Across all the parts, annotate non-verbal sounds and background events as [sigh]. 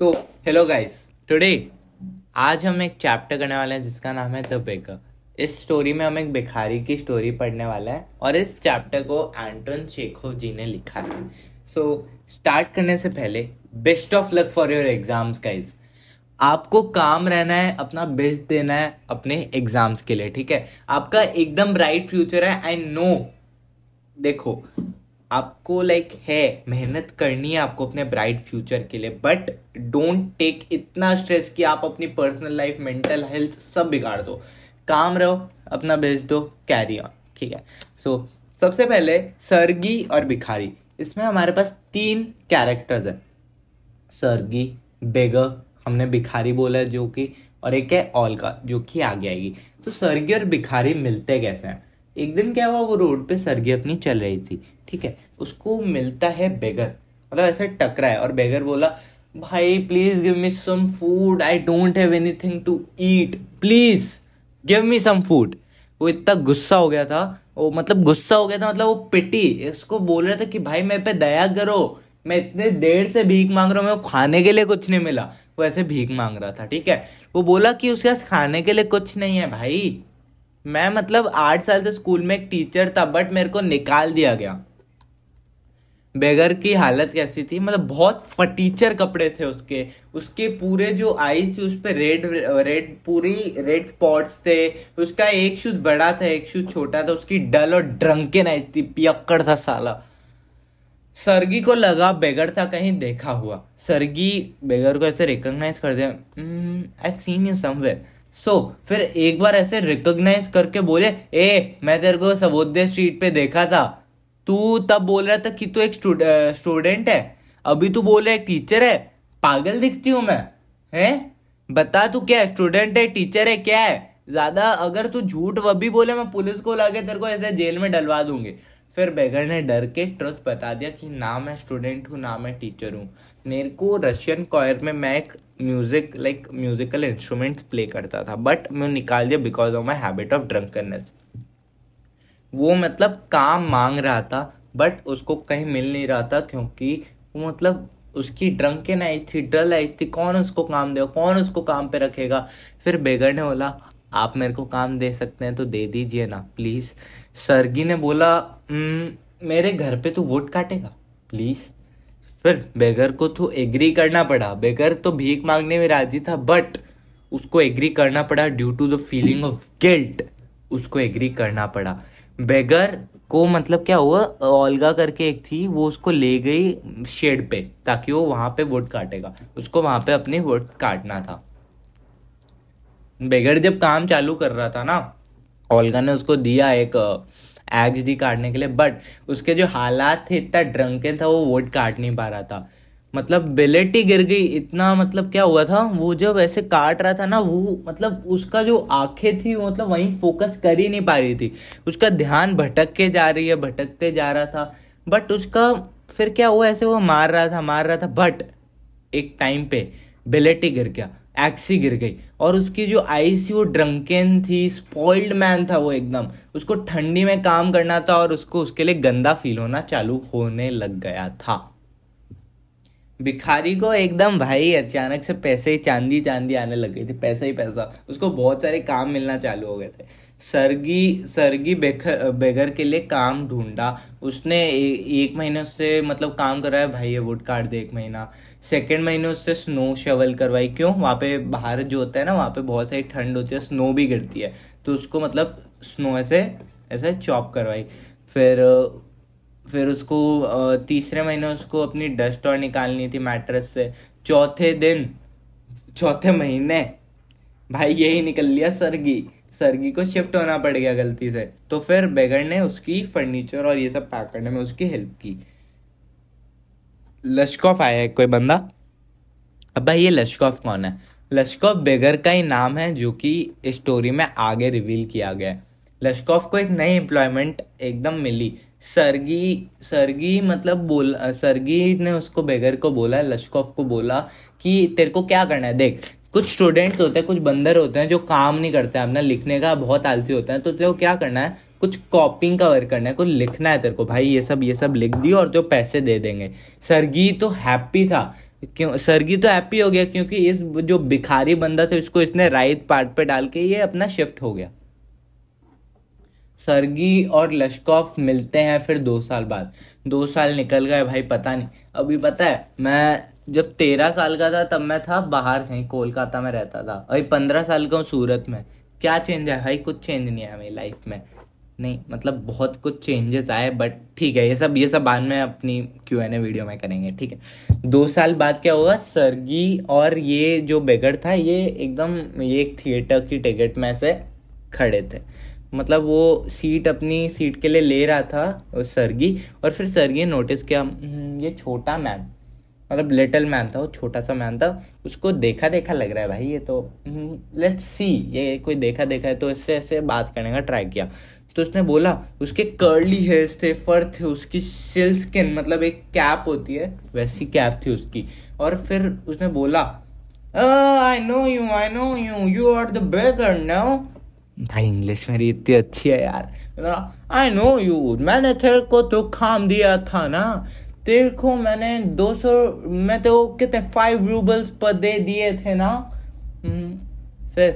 तो hello guys today आज हम एक चैप्टर करने वाले हैं जिसका नाम है द बेकर इस स्टोरी में हम एक भिखारी की स्टोरी पढ़ने वाले हैं और इस चैप्टर को एंटोन चेखो जी ने लिखा है सो so, स्टार्ट करने से पहले best of luck for your exams guys आपको काम रहना है अपना बेस्ट देना है अपने एग्जाम्स के लिए ठीक है आपका एकदम ब्राइट फ्यूचर है आई नो देखो आपको लाइक है मेहनत करनी है आपको अपने ब्राइट फ्यूचर के लिए बट डोंट टेक इतना स्ट्रेस कि आप अपनी पर्सनल लाइफ मेंटल हेल्थ सब बिगाड़ दो काम रहो अपना बेच दो कैरी ऑन ठीक है सो so, सबसे पहले सरगी और भिखारी इसमें हमारे पास तीन कैरेक्टर्स हैं सरगी बेगर हमने भिखारी बोला जो कि और एक है ऑल का जो कि आगे आएगी तो सरगी और भिखारी मिलते कैसे हैं एक दिन क्या हुआ वो रोड पे सरगी अपनी चल रही थी ठीक है उसको मिलता है बेगर मतलब ऐसे टकरा है और बेगर बोला भाई please give me some food I don't have anything to eat please give me some food वो इतना गुस्सा हो गया था वो मतलब गुस्सा हो गया था मतलब वो पिटी इसको बोल रहा था कि भाई मेरे पे दया करो मैं इतने देर से भीख मांग रहा हूँ मेरे को खाने के लिए कुछ नहीं मिला वो ऐसे भीख मांग रहा था ठीक है वो बोला कि उसके पास खाने के लिए कुछ नहीं है भाई मैं मतलब आठ साल से स्कूल में एक टीचर था बट मेरे को निकाल दिया गया बेगर की हालत कैसी थी मतलब बहुत फटीचर कपड़े थे उसके उसके पूरे जो आईज थी उस पर रेड रेड पूरी रेड स्पॉट्स थे उसका एक शूज बड़ा था एक शूज छोटा था उसकी डल और ड्रंकन आइज थी पियक्कड़ था साला सरगी को लगा बेगर था कहीं देखा हुआ सरगी बेगर को ऐसे रिकॉग्नाइज कर दिया I seen you somewhere so so, फिर एक बार ऐसे रिकॉग्नाइज करके बोले ए मैं तेरे को सबोदय स्ट्रीट पे देखा था तू तब बोल रहा था कि तू एक स्टूडेंट है अभी तू बोल रहा है टीचर है पागल दिखती हूँ मैं है बता तू क्या है स्टूडेंट है टीचर है क्या है ज्यादा अगर तू झूठ वह भी बोले मैं पुलिस को लाके तेरे को ऐसे जेल में डलवा दूंगी फिर बेगर ने डर के ट्रस्ट बता दिया कि ना मैं स्टूडेंट हूँ ना मैं टीचर हूँ मेरे को रशियन कॉयर में मैं एक music like musical instruments play करता था बट मैं निकाल दिया because of my habit of drunkenness वो मतलब काम मांग रहा था बट उसको कहीं मिल नहीं रहा था क्योंकि वो मतलब उसकी ड्रंकन आइज थी डल आइज थी कौन उसको काम देगा कौन उसको काम पे रखेगा फिर बेगर ने बोला आप मेरे को काम दे सकते हैं तो दे दीजिए ना प्लीज़ सरगी ने बोला हम्म, मेरे घर पे तो वोट काटेगा प्लीज़ फिर बेगर को तो एग्री करना पड़ा बेगर तो भीख मांगने में राजी था बट उसको एग्री करना पड़ा due to the feeling of guilt उसको एग्री करना पड़ा बेगर को मतलब क्या हुआ ओल्गा करके एक थी वो उसको ले गई शेड पे ताकि वो वहां पे वोट काटेगा उसको वहां पे अपनी वोट काटना था बेगर जब काम चालू कर रहा था ना ओल्गा ने उसको दिया एक एग्स दी काटने के लिए बट उसके जो हालात थे इतना ड्रंकन था वो वोट काट नहीं पा रहा था मतलब बिलेट ही गिर गई इतना मतलब क्या हुआ था वो जब ऐसे काट रहा था ना वो मतलब उसका जो आंखें थी वो मतलब वहीं फोकस कर ही नहीं पा रही थी उसका ध्यान भटक के जा रही है भटकते जा रहा था बट उसका फिर क्या हुआ ऐसे वो मार रहा था मार रहा था बट एक टाइम पे बिलेट ही गिर गया एक्सी गिर गई और उसकी जो आई सी वो ड्रंकेन थी स्पॉइल्ड मैन था वो एकदम उसको ठंडी में काम करना था और उसको उसके लिए गंदा फील होना चालू होने लग गया था भिखारी को एकदम भाई अचानक से पैसे ही चांदी चांदी आने लग गई थी पैसा ही पैसा उसको बहुत सारे काम मिलना चालू हो गए थे सरगी सरगी बेखर बेगर के लिए काम ढूंढा उसने ए, एक महीने उससे मतलब काम है भाई ये वुड काट दे एक महीना सेकेंड महीने उससे स्नो शवल करवाई क्यों वहाँ पे बाहर जो होता है ना वहाँ पे बहुत सारी ठंड होती है स्नो भी गिरती है तो उसको मतलब स्नो ऐसे ऐसे चॉप करवाई फिर फिर उसको तीसरे महीने उसको अपनी डस्ट और निकालनी थी मैट्रेस से चौथे दिन चौथे महीने भाई यही निकल लिया सरगी सरगी को शिफ्ट होना पड़ गया गलती से तो फिर बेगर ने उसकी फर्नीचर और ये सब पैक करने में उसकी हेल्प की लश्कॉफ आया है कोई बंदा अब भाई ये लश्कॉफ कौन है लश्कॉफ बेगर का ही नाम है जो कि स्टोरी में आगे रिवील किया गया है लश्कॉफ को एक नई एम्प्लॉयमेंट एकदम मिली सरगी सरगी मतलब बोल सरगी ने उसको बेगर को बोला लश्कॉफ को बोला कि तेरे को क्या करना है देख कुछ स्टूडेंट्स होते हैं कुछ बंदर होते हैं जो काम नहीं करते हैं अपना लिखने का बहुत आलसी होता है तो तेरे को क्या करना है कुछ कॉपिंग का वर्क करना है कुछ लिखना है तेरे को भाई ये सब ये सब लिख दियो और जो पैसे दे देंगे सरगी तो हैप्पी था क्यों सरगी तो हैप्पी हो गया क्योंकि इस जो भिखारी बंदा था इसको इसने राइट पार्ट पे डाल के ये अपना शिफ्ट हो गया सरगी और लश्कॉफ मिलते हैं फिर दो साल बाद दो साल निकल गए भाई पता नहीं अभी पता है मैं जब तेरह साल का था तब मैं था बाहर कहीं कोलकाता में रहता था अभी पंद्रह साल का हूँ सूरत में क्या चेंज है भाई कुछ चेंज नहीं आया मेरी लाइफ में नहीं मतलब बहुत कुछ चेंजेस आए बट ठीक है ये सब ये सब बाद में अपनी क्यू एन ए वीडियो में करेंगे ठीक है दो साल बाद क्या हुआ सरगी और ये जो बेगर था ये एकदम ये एक थिएटर की टिकट में से खड़े थे मतलब वो सीट अपनी सीट के लिए ले रहा था सरगी और फिर सर्गी ने नोटिस किया हम्म, ये छोटा मैम मतलब लिटल मैन था वो छोटा सा मैन था उसको देखा देखा लग रहा है भाई ये तो लेट्स हम्म, सी ये कोई देखा देखा है तो इससे ऐसे बात करने का ट्राई किया तो उसने बोला उसके कर्ली हेयर्स थे फर थे उसकी सिल स्किन मतलब एक कैप होती है वैसी कैप थी उसकी और फिर उसने बोला I know you I know you you are the beggar now भाई इंग्लिश मेरी इतनी अच्छी है यार आई नो यू मैंने तेरे को तो खाम दिया था ना तेरे को मैंने सौ मैं तो कितने फाइव रूबल्स पर दे दिए थे ना से हम्म,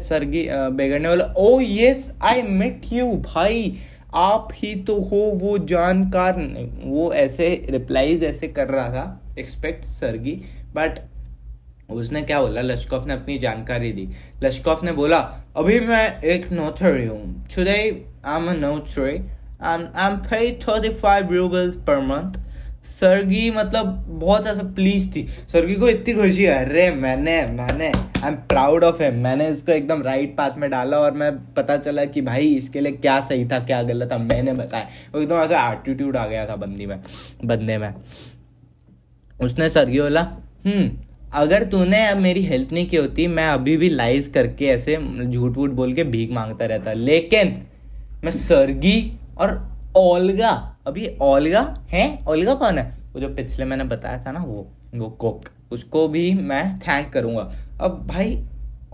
सरगी बेगड़ने वाला ओ यस आई मिट यू भाई आप ही तो हो वो जानकार वो ऐसे रिप्लाईज ऐसे कर रहा था एक्सपेक्ट सरगी बट उसने क्या बोला लश्कॉफ ने अपनी जानकारी दी लश्कॉफ ने बोला अभी मैं एक नोथरी हूँ छुदे I am a notary I am pay thirty five roubles per month Sergei मतलब बहुत ऐसा प्लीज थी सर्गी को इतनी खुशी है अरे मैंने मैंने I am proud of him मैंने इसको एकदम राइट पाथ में डाला और मैं पता चला कि भाई इसके लिए क्या सही था क्या गलत था मैंने बताया वो एकदम ऐसा एटीट्यूड आ गया था बंदी में बंदे में उसने सर्गी बोला हम्म अगर तूने अब मेरी हेल्प नहीं की होती मैं अभी भी लाइज करके ऐसे झूठ वूठ बोल के भीख मांगता रहता लेकिन मैं सर्गी और ओलगा अभी ये ओलगा है ओलगा कौन है वो जो पिछले मैंने बताया था ना वो वो कोक उसको भी मैं थैंक करूंगा अब भाई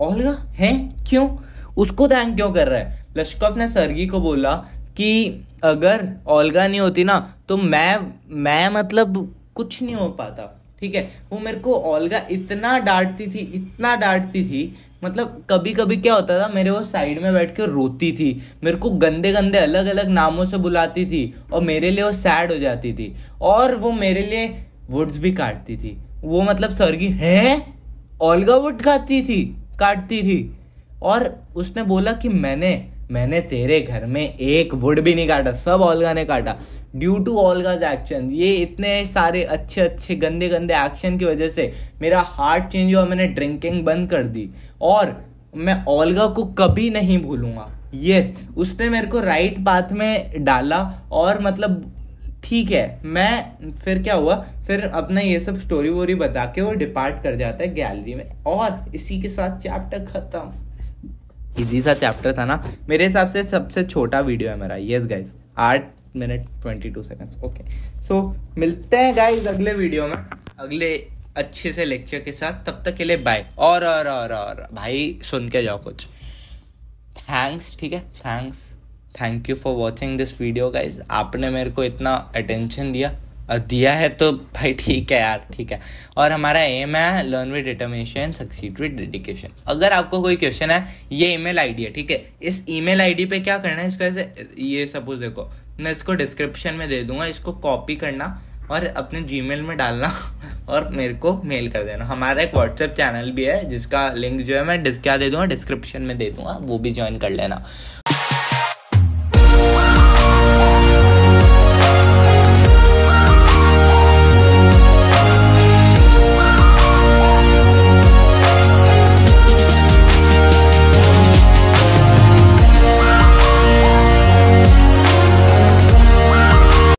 ओलगा है क्यों उसको थैंक क्यों कर रहा है लश्कफ ने सरगी को बोला कि अगर ओलगा नहीं होती ना तो मैं मैं मतलब कुछ नहीं हो पाता ठीक है वो मेरे को ओलगा इतना डांटती थी इतना डांटती थी मतलब कभी कभी क्या होता था मेरे वो साइड में बैठ के रोती थी मेरे को गंदे गंदे अलग अलग नामों से बुलाती थी और मेरे लिए वो सैड हो जाती थी और वो मेरे लिए वुड्स भी काटती थी वो मतलब की है ओलगा वुड खाती थी काटती थी और उसने बोला कि मैंने मैंने तेरे घर में एक वुड भी नहीं काटा सब ओलगा ने काटा ड्यू टू ऑल गाज एक्शन ये इतने सारे अच्छे अच्छे गंदे गंदे एक्शन की वजह से मेरा हार्ट चेंज हुआ मैंने ड्रिंकिंग बंद कर दी और मैं ओल्गा को कभी नहीं भूलूंगा यस yes, उसने मेरे को राइट पाथ में डाला और मतलब ठीक है मैं फिर क्या हुआ फिर अपना ये सब स्टोरी वोरी बता के वो डिपार्ट कर जाता है गैलरी में और इसी के साथ चैप्टर खत्म इजी सा चैप्टर था ना मेरे हिसाब से सबसे छोटा वीडियो है मेरा yes guys eight minute twenty two seconds okay so मिलते हैं गाइज अगले वीडियो में अगले अच्छे से लेक्चर के साथ तब तक के लिए बाय और और और और भाई सुन के जाओ कुछ थैंक्स ठीक है thanks thank you for watching this video guys आपने मेरे को इतना अटेंशन दिया दिया है तो भाई ठीक है यार ठीक है और हमारा एम है learn with determination succeed with dedication अगर आपको कोई क्वेश्चन है ये ईमेल आईडी है ठीक है इस ईमेल आईडी पे क्या करना है इसको ऐसे ये सपोज देखो मैं इसको डिस्क्रिप्शन में दे दूंगा इसको कॉपी करना और अपने जी में डालना [laughs] और मेरे को मेल कर देना हमारा एक व्हाट्सएप चैनल भी है जिसका लिंक जो है मैं क्या दे दूँगा डिस्क्रिप्शन में दे दूंगा वो भी ज्वाइन कर लेना